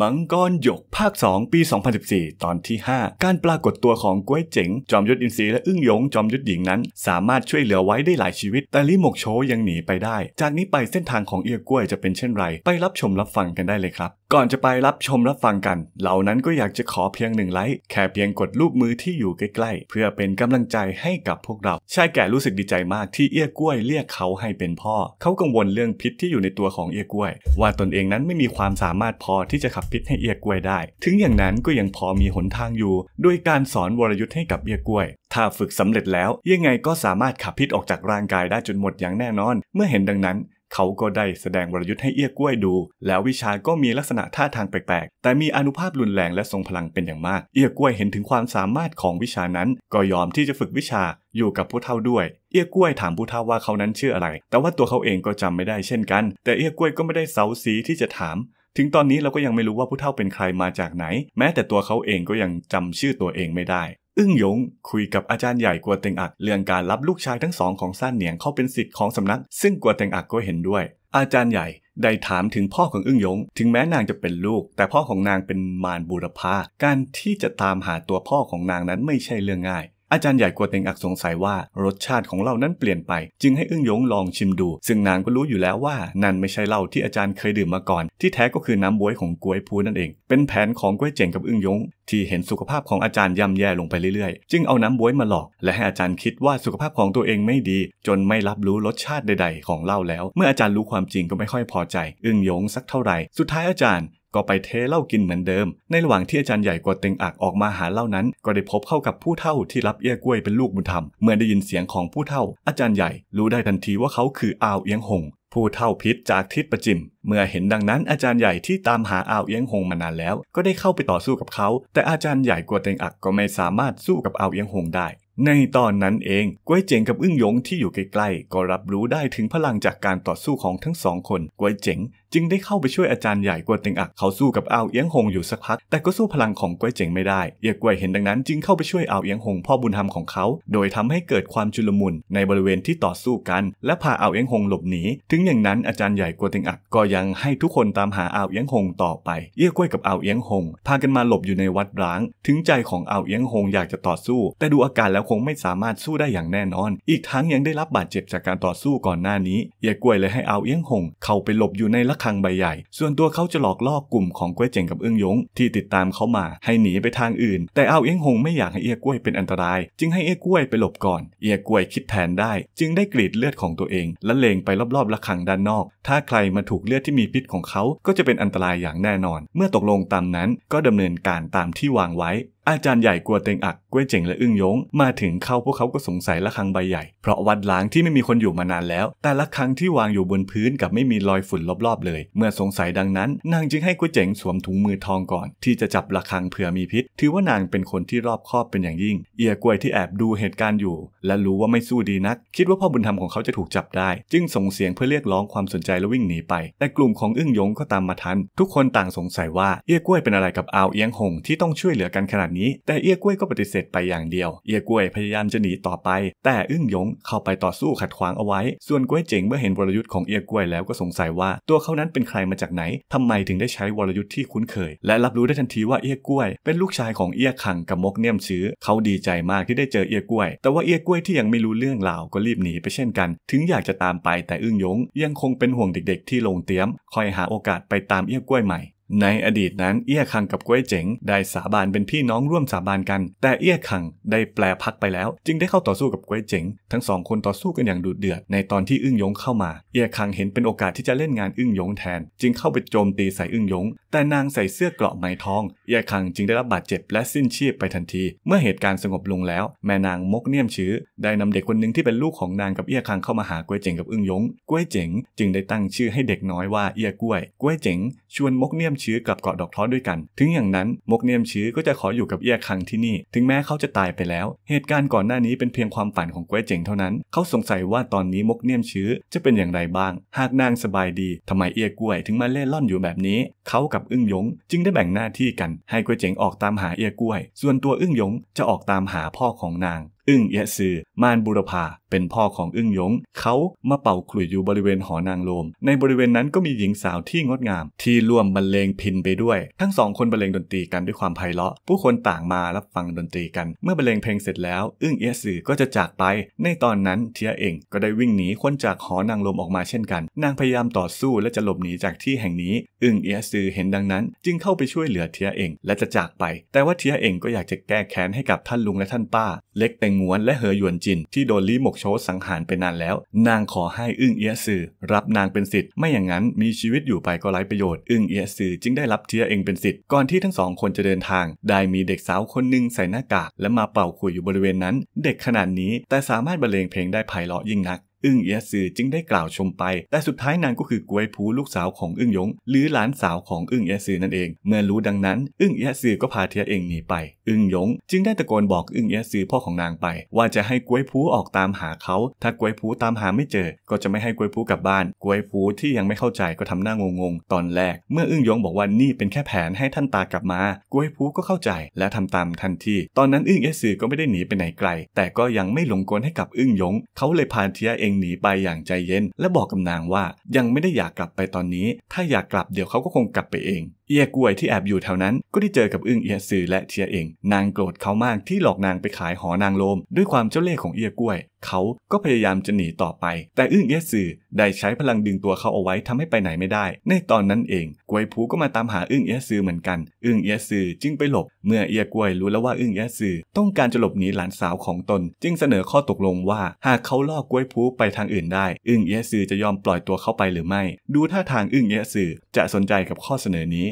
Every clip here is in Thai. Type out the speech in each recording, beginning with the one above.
มังกรหยกภาค 2 ปี 2014 ตอนที่ 5 การปรากฏตัวของก้วยเจ๋ง จอมยุทธอินทรีและอึ้งยงจอมยุทธหญิงนั้นสามารถช่วยเหลือไว้ได้หลายชีวิต แต่ลี่หมกโชยังหนีไปได้ จากนี้ไปเส้นทางของเอียกล้วยจะเป็นเช่นไร ไปรับชมรับฟังกันได้เลยครับก่อนจะไปรับชมรับฟังกัน เหล่านั้นก็อยากจะขอเพียงหนึ่งไลค์แค่เพียงกดรูปมือที่อยู่ใกล้ ๆ เพื่อเป็นกำลังใจให้กับพวกเราชายแก่รู้สึกดีใจมากที่เอี้ยกล้วยเรียกเขาให้เป็นพ่อ เขากังวลเรื่องพิษที่อยู่ในตัวของเอี้ยกล้วย ว่าตนเองนั้นไม่มีความสามารถพอที่จะขับพิษให้เอี้ยกล้วยได้ ถึงอย่างนั้นก็ยังพอมีหนทางอยู่ ด้วยการสอนวรยุทธ์ให้กับเอี้ยกล้วย ถ้าฝึกสำเร็จแล้วยังไงก็สามารถขับพิษออกจากร่างกายได้จนหมดอย่างแน่นอน เมื่อเห็นดังนั้นเขาก็ได้แสดงวรยุทธ์ให้เอี้ยกล้วยดู แล้ววิชาก็มีลักษณะท่าทางแปลกๆ แต่มีอนุภาพรุนแรงและทรงพลังเป็นอย่างมาก เอี้ยกล้วยเห็นถึงความสามารถของวิชานั้น ก็ยอมที่จะฝึกวิชาอยู่กับผู้เท่าด้วย เอี้ยกล้วยถามผู้เท่าว่าเขานั้นชื่ออะไร แต่ว่าตัวเขาเองก็จำไม่ได้เช่นกัน แต่เอี้ยกล้วยก็ไม่ได้เสาซีที่จะถาม ถึงตอนนี้เราก็ยังไม่รู้ว่าผู้เท่าเป็นใครมาจากไหน แม้แต่ตัวเขาเองก็ยังจำชื่อตัวเองไม่ได้อึ้งยงคุยกับอาจารย์ใหญ่กัวเต็งอักเรื่องการรับลูกชายทั้งสองของซ่านเหนียงเข้าเป็นสิทธิ์ของสำนักซึ่งกัวเต็งอักก็เห็นด้วย อาจารย์ใหญ่ได้ถามถึงพ่อของอึ้งยง ถึงแม้นางจะเป็นลูก แต่พ่อของนางเป็นมารบูรพาการที่จะตามหาตัวพ่อของนางนั้นไม่ใช่เรื่องง่ายอาจารย์ใหญ่กัวเต็งอักสงสัยว่ารสชาติของเหล้านั้นเปลี่ยนไป จึงให้อึ้งยงลองชิมดู ซึ่งนางก็รู้อยู่แล้วว่านั่นไม่ใช่เหล้าที่อาจารย์เคยดื่มมาก่อน ที่แท้ก็คือน้ำบวยของกวยพูนั่นเอง เป็นแผนของกวยเจ๋งกับอึ้งยงที่เห็นสุขภาพของอาจารย์ย่ำแย่ลงไปเรื่อยๆจึงเอาน้ำบวยมาหลอก และให้อาจารย์คิดว่าสุขภาพของตัวเองไม่ดี จนไม่รับรู้รสชาติใดๆของเหล้าแล้ว เมื่ออาจารย์รู้ความจริงก็ไม่ค่อยพอใจอึ้งยงสักเท่าไหร่ สุดท้ายอาจารย์ก็ไปเทเหล้ากินเหมือนเดิม ในระหว่างที่อาจารย์ใหญ่กวดเต็งอักออกมาหาเหล้านั้น ก็ได้พบเข้ากับผู้เท่าที่รับเอี้ยกล้วยเป็นลูกบุญธรรม เมื่อได้ยินเสียงของผู้เท่า อาจารย์ใหญ่รู้ได้ทันทีว่าเขาคืออาวเอียงหง ผู้เท่าพิษจากทิศประจิม เมื่อเห็นดังนั้นอาจารย์ใหญ่ที่ตามหาอ่าวเอียงหงมานานแล้ว ก็ได้เข้าไปต่อสู้กับเขา แต่อาจารย์ใหญ่กัวเต็งอักก็ไม่สามารถสู้กับอ่าวเอียงหงได้ ในตอนนั้นเองกวยเจ๋งกับอึ้งยงที่อยู่ใกล้ๆก็รับรู้ได้ถึงพลังจากการต่อสู้ของทั้งสองคนกวยเจ๋งจึงได้เข้าไปช่วยอาจารย์ใหญ่กวนเต็งอักเขาสู้กับอ้าวเอียงหงอยู่สักพักแต่ก็สู้พลังของกวยเจ๋งไม่ได้เอียกวยเห็นดังนั้นจึงเข้าไปช่วยอ้าวเอียงหงพ่อบุญธรรมของเขา โดยทำให้เกิดความชุลมุนในบริเวณที่ต่อสู้กัน และพาอ้าวเอียงหงหลบหนีถึงอย่างนั้นอาจารย์ใหญ่กวนเต็งอักก็ยังให้ทุกคนตามหาอ้าวเอียงหงต่อไปเอียกวยกับอ้าวเอียงหงพากันมาหลบอยู่ในวัดร้าง ถึงใจของอ้าวเอียงหงอยากจะต่อสู้ แต่ดูอาการแล้วคงไม่สามารถสู้ได้อย่างแน่นอน อีกทั้งยังได้รับบาดเจ็บจากการต่อสู้ก่อนหน้านี้เอียกวยเลยให้อ้าวเอียงหงเข้าไปหลบอยู่ในลักคังใบใหญ่ส่วนตัวเขาจะหลอกล่อกลุ่มของกล้วยเจ๋งกับเอื้องยงที่ติดตามเขามาให้หนีไปทางอื่น แต่เอาเอี้ยงหงไม่อยากให้เอี้ยกล้วยเป็นอันตราย จึงให้เอี้ยกล้วยไปหลบก่อนเอี้ยกล้วยคิดแผนได้ จึงได้กรีดเลือดของตัวเองและเลงไปรอบๆระคังด้านนอก ถ้าใครมาถูกเลือดที่มีพิษของเขาก็จะเป็นอันตรายอย่างแน่นอน เมื่อตกลงตามนั้นก็ดำเนินการตามที่วางไว้อาจารย์ใหญ่กลัวเต็งอักกล้วยเจ๋งและอึ้งยง มาถึงเข้าพวกเขาก็สงสัยระฆังใบใหญ่ เพราะวัดล้างที่ไม่มีคนอยู่มานานแล้ว แต่ละครั้งที่วางอยู่บนพื้นกับไม่มีรอยฝุ่นรอบๆเลย เมื่อสงสัยดังนั้น นางจึงให้กล้วยเจ๋งสวมถุงมือทองก่อนที่จะจับระฆังเผื่อมีพิษ ถือว่านางเป็นคนที่รอบคอบเป็นอย่างยิ่ง เอียกล้วยที่แอบดูเหตุการณ์อยู่และรู้ว่าไม่สู้ดีนัก คิดว่าพ่อบุญธรรมของเขาจะถูกจับได้ จึงส่งเสียงเพื่อเรียกร้องความสนใจและวิ่งหนีไป แต่กลุ่มของอึ้งยงก็ตามมาทัน ทุกคนต่างสงสัยว่าเอียกล้วยเป็นอะไรกับอาวเอียงหงที่ต้องช่วยเหลือกันขนาดนี้แต่เอี้ยกล้วยก็ปฏิเสธไปอย่างเดียว เอี้ยกล้วยพยายามจะหนีต่อไป แต่อึ้งยงเข้าไปต่อสู้ขัดขวางเอาไว้ ส่วนกล้วยเจ๋งเมื่อเห็นวรยุทธ์ของเอี้ยกล้วยแล้วก็สงสัยว่าตัวเขานั้นเป็นใครมาจากไหน ทำไมถึงได้ใช้วรยุทธ์ที่คุ้นเคย และรับรู้ได้ทันทีว่าเอี้ยกล้วย เป็นลูกชายของเอี้ยขังกับมกเนี่ยมชื้อ เขาดีใจมากที่ได้เจอเอี้ยกล้วย แต่ว่าเอี้ยกล้วยที่ยังไม่รู้เรื่องราวก็รีบหนีไปเช่นกัน ถึงอยากจะตามไป แต่อึ้งยงยังคงเป็นห่วงเด็กๆที่ลงเตี้ยม คอยหาโอกาสไปตามเอี้ยกล้วยใหม่ในอดีตนั้น เอี้ยคังกับก้วยเจ๋ง ได้สาบานเป็นพี่น้องร่วมสาบานกัน แต่เอี้ยคังได้แปลพักไปแล้ว จึงได้เข้าต่อสู้กับก้วยเจ๋ง ทั้งสองคนต่อสู้กันอย่างดุเดือดในตอนที่อึ้งยงเข้ามา เอี้ยคังเห็นเป็นโอกาสที่จะเล่นงานอึ้งยงแทน จึงเข้าไปโจมตีใส่อึ้งยงแต่นางใส่เสื้อกลอกไม้ทอง เอี้ยคังจึงได้รับบาดเจ็บและสิ้นชีพไปทันที เมื่อเหตุการณ์สงบลงแล้วแม่นางมกเนี่ยมชื้อได้นำเด็กคนหนึ่งที่เป็นลูกของนางกับเอี้ยคังเข้ามาหาก้วยเจ๋งกับอึ้งยงก้วยเจ๋งจึงได้ตั้งชื่อให้เด็กน้อยว่าเอี้ยก้วยก้วยเจ๋งชวนมกเนี่ยมมชื้อกับเกาะดอกท้อด้วยกัน ถึงอย่างนั้นมกเนียมชื้อก็จะขออยู่กับเอียคังที่นี่ ถึงแม้เขาจะตายไปแล้ว เหตุการณ์ก่อนหน้านี้เป็นเพียงความฝันของกวยเจ๋งเท่านั้น เขาสงสัยว่าตอนนี้มกเนียมชื้อจะเป็นอย่างไรบ้าง หากนางสบายดีทำไมเอียกล้วย ถึงมาเล่ล่อนอยู่แบบนี้ เขากับอึ้งยงจึงได้แบ่งหน้าที่กัน ให้กวยเจ๋งออกตามหาเอียกล้วย ส่วนตัวอึ้งยงจะออกตามหาพ่อของนางอึ้งเยซือม่านบุรพาเป็นพ่อของอึ้งยง เขามาเป่าขลุ่ยอยู่บริเวณหอนางโลม ในบริเวณนั้นก็มีหญิงสาวที่งดงาม ที่ร่วมบรรเลงพินไปด้วย ทั้งสองคนบรรเลงดนตรีกันด้วยความไพเราะผู้คนต่างมารับฟังดนตรีกัน เมื่อบรรเลงเพลงเสร็จแล้ว อึ้งเยซือก็จะจากไป ในตอนนั้นเทียเองก็ได้วิ่งหนีคนจากหอนางโลมออกมาเช่นกันนางพยายามต่อสู้และจะหลบหนีจากที่แห่งนี้ อึ้งเยซือเห็นดังนั้น จึงเข้าไปช่วยเหลือเทียเองและจะจากไป แต่ว่าเทียเองก็อยากจะแก้แค้นให้กับท่านลุงและท่านป้า เล็กเต็งงวนและเหอหยวนจินที่โดนลี่หมกโชสังหารไปนานแล้ว นางขอให้อึ้งเอียซือรับนางเป็นสิทธิ์ไม่อย่างนั้นมีชีวิตอยู่ไปก็ไร้ประโยชน์อึ้งเอียซือจึงได้รับเทียเองเป็นสิทธิ์ก่อนที่ทั้งสองคนจะเดินทาง ได้มีเด็กสาวคนหนึ่งใส่หน้ากากและมาเป่าขลุยอยู่บริเวณนั้น เด็กขนาดนี้แต่สามารถบรรเลงเพลงได้ไพเราะยิ่งนักอึ้งเอียสือจึงได้กล่าวชมไป แต่สุดท้ายนางก็คือกวยผูลูกสาวของอึ้งยง หรือหลานสาวของอึ้งเอียสือนั่นเอง เมื่อรู้ดังนั้น อึ้งเอียสือก็พาเทียเองหนีไป อึ้งยง จึงได้ตะโกนบอกอึ้งเอียสือพ่อของนางไป ว่าจะให้กวยผูออกตามหาเขา ถ้ากวยผูตามหาไม่เจอ ก็จะไม่ให้กวยผูกลับบ้าน กวยผูที่ยังไม่เข้าใจก็ทำหน้างงงตอนแรก เมื่ออึ้งยงบอกว่านี่เป็นแค่แผนให้ท่านตากลับมากวยผูก็เข้าใจและทำตามทันที ตอนนั้นอึ้งเอียสือก็ไม่ได้หนีไปไหนไกล แต่ก็ยังไม่หลงกลให้กับอึ้งยง เขาเลยพาเทียเองงหนีไปอย่างใจเย็นและบอกกับนางว่ายังไม่ได้อยากกลับไปตอนนี้ ถ้าอยากกลับ เดี๋ยวเขาก็คงกลับไปเองเอียกวยที่แอบอยู่แถวนั้นก็ได้เจอกับอึ้งเอียสือและเทียเอง นางโกรธเขามากที่หลอกนางไปขายหอนางโลม ด้วยความเจ้าเล่ห์ของเอียกวย เขาก็พยายามจะหนีต่อไป แต่อึ้งเอียสือได้ใช้พลังดึงตัวเขาเอาไว้ทำให้ไปไหนไม่ได้ ในตอนนั้นเองกวยผูก็มาตามหาอึ้งเอียสือเหมือนกัน อึ้งเอียสือจึงไปหลบเมื่อเอียกวยรู้แล้วว่าอึ้งเอียสือต้องการจะหลบหนีหลานสาวของตน จึงเสนอข้อตกลงว่า หากเขาล่อกวยผูไปทางอื่นได้อึ้งเอียสือจะยอมปล่อยตัวเขาไปหรือไม่ ดูท่าทางอึ้งเอียสือจะสนใจกับข้อเสนอนี้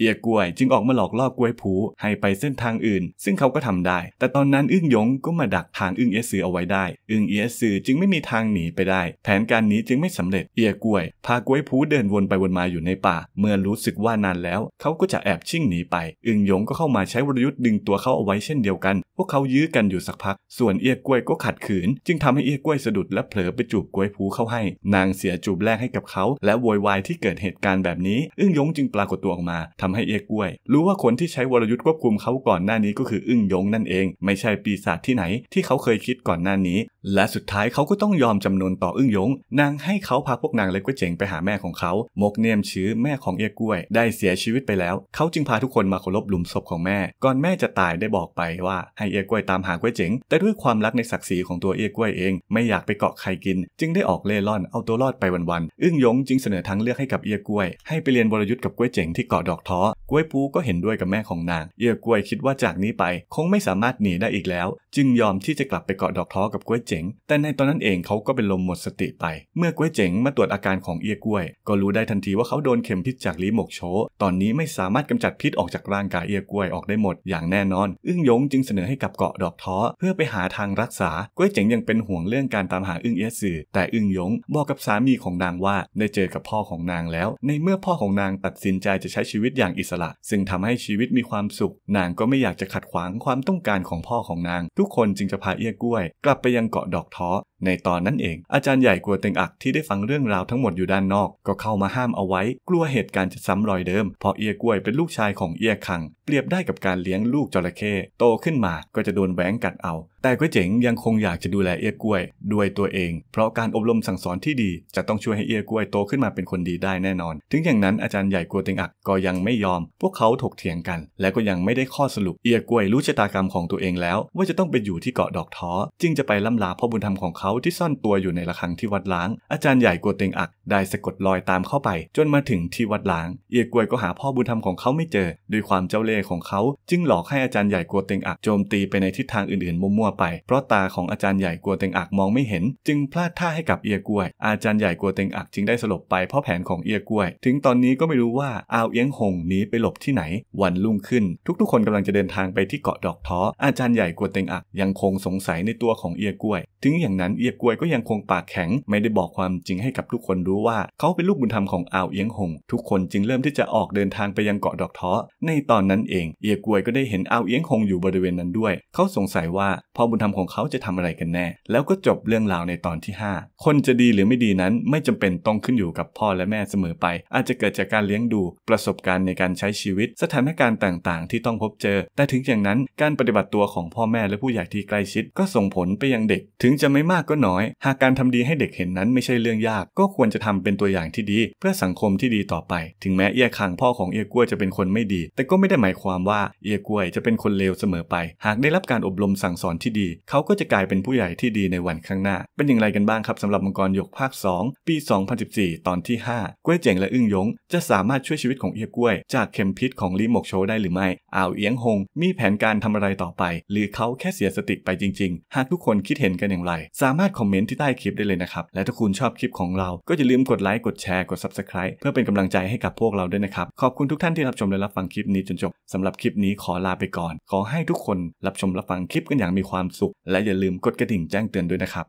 เอียกวยจึงออกมาหลอกล่อกวยผูให้ไปเส้นทางอื่นซึ่งเขาก็ทำได้ แต่ตอนนั้นอึ้งยงก็มาดักทางอึ้งเอซือเอาไว้ได้ อึ้งเอซือจึงไม่มีทางหนีไปได้ แผนการนี้จึงไม่สำเร็จเอียกวย พากวยผูเดินวนไปวนมาอยู่ในป่า เมื่อรู้สึกว่านานแล้วเขาก็จะแอบชิ่งหนีไปอึ้งยงก็เข้ามาใช้วรยุทธ์ดึงตัวเขาเอาไว้เช่นเดียวกัน พวกเขายื้อกันอยู่สักพัก ส่วนเอียกวยก็ขัดขืน จึงทำให้เอียกวยสะดุดและเผลอไปจูบกวยผูเข้าให้ นางเสียจูบแรกให้กับเขาและโวยวายที่เกิดเหตุการณ์แบบนี้อึ้งยงจึงปรากฏตัวออกมาทำำให้เอกกล้วยรู้ว่าคนที่ใช้วรยุทธ์ควบคุมเขาก่อนหน้านี้ก็คืออึ้งยงนั่นเองไม่ใช่ปีศาจที่ไหนที่เขาเคยคิดก่อนหน้านี้ และสุดท้ายเขาก็ต้องยอมจำนนต่ออึ้งยง นางให้เขาพาพวกนางเล็กก๋วยเจ๋งไปหาแม่ของเขามกเนียมชื้อแม่ของเอกกล้วย ได้เสียชีวิตไปแล้ว เขาจึงพาทุกคนมาเคารพหลุมศพของแม่ก่อนแม่จะตายได้บอกไปว่าให้เอกกล้วยตามหาก๋วยเจ๋งแต่ด้วยความรักในศักดิ์ศรีของตัวเอกกล้วยเองไม่อยากไปเกาะใครกิน จึงได้ออกเล่ล่อนเอาตัวรอดไปวันๆอึ้งยงจึงเสนอทางเลือกให้กับเอกกล้วย ให้ไปเรียนวรยุทธ์กับก๋วยเจ๋งที่เกาะดอกทอ้อกล้วยปูก็เห็นด้วยกับแม่ของนาง เอียกล้วยคิดว่าจากนี้ไปคงไม่สามารถหนีได้อีกแล้ว จึงยอมที่จะกลับไปเกาะดอกท้อกับกล้วยเจ๋ง แต่ในตอนนั้นเองเขาก็เป็นลมหมดสติไป เมื่อกล้วยเจ๋งมาตรวจอาการของเอียกล้วย ก็รู้ได้ทันทีว่าเขาโดนเข็มพิษจากลีหมกโชตอนนี้ไม่สามารถกำจัดพิษออกจากร่างกายเอียกล้วยออกได้หมดอย่างแน่นอน อึ้งยงจึงเสนอให้กับเกาะดอกท้อเพื่อไปหาทางรักษากล้วยเจ๋งยังเป็นห่วงเรื่องการตามหาอึ้งเอี้ยสื่อ แต่อึ้งยง บอกกับสามีของนางว่าได้เจอกับพ่อของนางแล้ว ในเมื่อพ่อของนางตัดสินใจจะใช้ชีวิตอย่างางอิสระ ซึ่งทำให้ชีวิตมีความสุข นางก็ไม่อยากจะขัดขวางความต้องการของพ่อของนาง ทุกคนจึงจะพาเอี้ยกล้วยกลับไปยังเกาะดอกท้อในตอนนั้นเอง อาจารย์ใหญ่กลัวเต็งอักที่ได้ฟังเรื่องราวทั้งหมดอยู่ด้านนอก ก็เข้ามาห้ามเอาไว้ กลัวเหตุการณ์จะซ้ำรอยเดิมเพราะเอียกล้วยเป็นลูกชายของเอียคัง เปรียบได้กับการเลี้ยงลูกจระเข้โตขึ้นมาก็จะโดนแหวงกัดเอาแต่ก๋วยเจ๋งยังคงอยากจะดูแลเอี้ยกล้วยด้วยตัวเอง เพราะการอบรมสั่งสอนที่ดี จะต้องช่วยให้เอี้ยกล้วยโตขึ้นมาเป็นคนดีได้แน่นอนถึงอย่างนั้นอาจารย์ใหญ่กัวเต็งอักก็ยังไม่ยอม พวกเขาถกเถียงกันและก็ยังไม่ได้ข้อสรุป เอี้ยกล้วยรู้ชะตากรรมของตัวเองแล้ว ว่าจะต้องไปอยู่ที่เกาะดอกท้อจึงจะไปล่ำลาพ่อบุญธรรมของเขาที่ซ่อนตัวอยู่ในระฆังที่วัดล้างอาจารย์ใหญ่กัวเต็งอักได้สะกดรอยตามเข้าไป จนมาถึงที่วัดล้างเอี้ยกล้วยก็หาพ่อบุญธรรมของเขาไม่เจอ ด้วยความเจ้าเล่ห์ของเขาจึงหลอกให้อาจารย์ใหญ่กัวเต็งอักโจมตีไปในทิศทางอื่นๆมั่วไปเพราะตาของอาจารย์ใหญ่กัวเต็งอักมองไม่เห็น จึงพลาดท่าให้กับเอียกล้วยอาจารย์ใหญ่กัวเต็งอักจึงได้สลบไปเพราะแผนของเอียกล้วย ถึงตอนนี้ก็ไม่รู้ว่าอาวเอียงหงหนีไปหลบที่ไหนวันรุ่งขึ้นทุก ๆ คนกำลังจะเดินทางไปที่เกาะดอกท้ออาจารย์ใหญ่กัวเต็งอักยังคงสงสัยในตัวของเอียกล้วยถึงอย่างนั้นเอียกวยก็ยังคงปากแข็งไม่ได้บอกความจริงให้กับทุกคนรู้ว่า เขาเป็นลูกบุญธรรมของอ่าวเอียงหงทุกคนจึงเริ่มที่จะออกเดินทางไปยังเกาะดอกท้อในตอนนั้นเองเอียกวยก็ได้เห็นอ่าวเอียงหงอยู่บริเวณนั้นด้วย เขาสงสัยว่าพ่อบุญธรรมของเขาจะทำอะไรกันแน่ แล้วก็จบเรื่องราวในตอนที่ 5 คนจะดีหรือไม่ดีนั้นไม่จำเป็นต้องขึ้นอยู่กับพ่อและแม่เสมอไป อาจจะเกิดจากการเลี้ยงดูประสบการณ์ในการใช้ชีวิต สถานการณ์ต่างๆ ที่ต้องพบเจอ แต่ถึงอย่างนั้นการปฏิบัติตัวของพ่อแม่และผู้ใหญ่ที่ใกล้ชิดก็ส่งผลไปยังเด็กถึงึงจะไม่มากก็น้อย หากการทำดีให้เด็กเห็นนั้นไม่ใช่เรื่องยาก ก็ควรจะทำเป็นตัวอย่างที่ดี เพื่อสังคมที่ดีต่อไป ถึงแม้เอียคางพ่อของเอียกล้วยจะเป็นคนไม่ดี แต่ก็ไม่ได้หมายความว่าเอียกล้วยจะเป็นคนเลวเสมอไป หากได้รับการอบรมสั่งสอนที่ดี เขาก็จะกลายเป็นผู้ใหญ่ที่ดีในวันข้างหน้า เป็นอย่างไรกันบ้างครับสำหรับมังกรหยกภาค2ปี 2014 ตอนที่ 5กล้วยเจ๋งและอึ้งยง จะสามารถช่วยชีวิตของเอียกล้วย จากเข็มพิษของลิหมกโชได้หรือไม่อ่าวเอียงหง มีแผนการทำอะไรต่อไป หรือเขาแค่เสียสติไปจริงๆ หากทุกคนคิดเห็นกันอย่างางไรสามารถคอมเมนต์ที่ใต้คลิปได้เลยนะครับ และถ้าคุณชอบคลิปของเรา ก็อย่าลืมกดไลค์ กดแชร์ กด Subscribe เพื่อเป็นกำลังใจให้กับพวกเราด้วยนะครับ ขอบคุณทุกท่านที่รับชมและรับฟังคลิปนี้จนจบ สำหรับคลิปนี้ขอลาไปก่อน ขอให้ทุกคนรับชมรับฟังคลิปกันอย่างมีความสุข และอย่าลืมกดกระดิ่งแจ้งเตือนด้วยนะครับ